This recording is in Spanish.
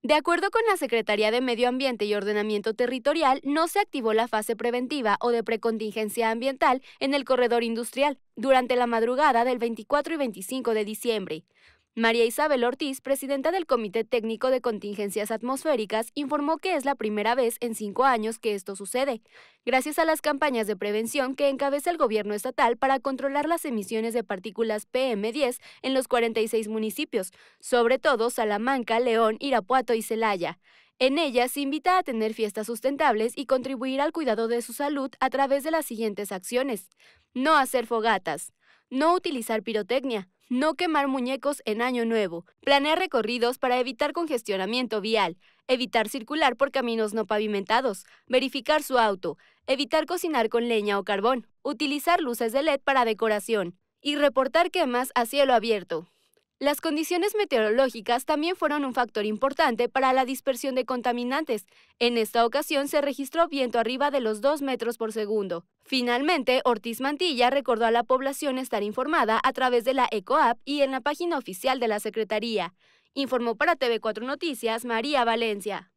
De acuerdo con la Secretaría de Medio Ambiente y Ordenamiento Territorial, no se activó la fase preventiva o de precontingencia ambiental en el corredor industrial durante la madrugada del 24 y 25 de diciembre. María Isabel Ortiz, presidenta del Comité Técnico de Contingencias Atmosféricas, informó que es la primera vez en cinco años que esto sucede, gracias a las campañas de prevención que encabeza el gobierno estatal para controlar las emisiones de partículas PM10 en los 46 municipios, sobre todo Salamanca, León, Irapuato y Celaya. En ellas se invita a tener fiestas sustentables y contribuir al cuidado de su salud a través de las siguientes acciones. No hacer fogatas. No utilizar pirotecnia no quemar muñecos en Año Nuevo. Planear recorridos para evitar congestionamiento vial, evitar circular por caminos no pavimentados, verificar su auto, evitar cocinar con leña o carbón, utilizar luces de LED para decoración y reportar quemas a cielo abierto. Las condiciones meteorológicas también fueron un factor importante para la dispersión de contaminantes. En esta ocasión se registró viento arriba de los 2 metros por segundo. Finalmente, Ortiz Mantilla recordó a la población estar informada a través de la EcoApp y en la página oficial de la Secretaría. Informó para TV4 Noticias María Valencia.